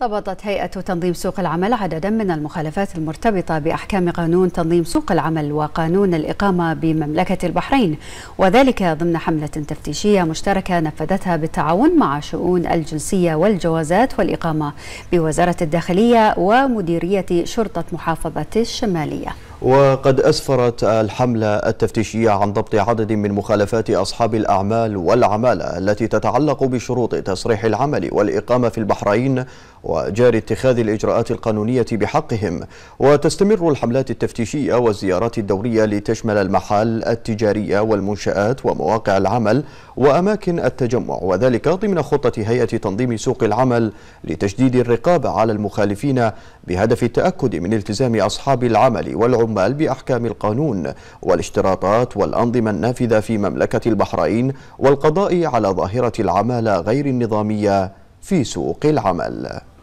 ضبطت هيئة تنظيم سوق العمل عددا من المخالفات المرتبطة بأحكام قانون تنظيم سوق العمل وقانون الإقامة بمملكة البحرين وذلك ضمن حملة تفتيشية مشتركة نفذتها بالتعاون مع شؤون الجنسية والجوازات والإقامة بوزارة الداخلية ومديرية شرطة محافظة الشمالية وقد أسفرت الحملة التفتيشية عن ضبط عدد من مخالفات أصحاب الأعمال والعمالة التي تتعلق بشروط تصريح العمل والإقامة في البحرين وجار اتخاذ الإجراءات القانونية بحقهم وتستمر الحملات التفتيشية والزيارات الدورية لتشمل المحال التجارية والمنشآت ومواقع العمل وأماكن التجمع وذلك ضمن خطة هيئة تنظيم سوق العمل لتشديد الرقابة على المخالفين بهدف التأكد من التزام أصحاب العمل والعمال بأحكام القانون والاشتراطات والأنظمة النافذة في مملكة البحرين والقضاء على ظاهرة العمالة غير النظامية في سوق العمل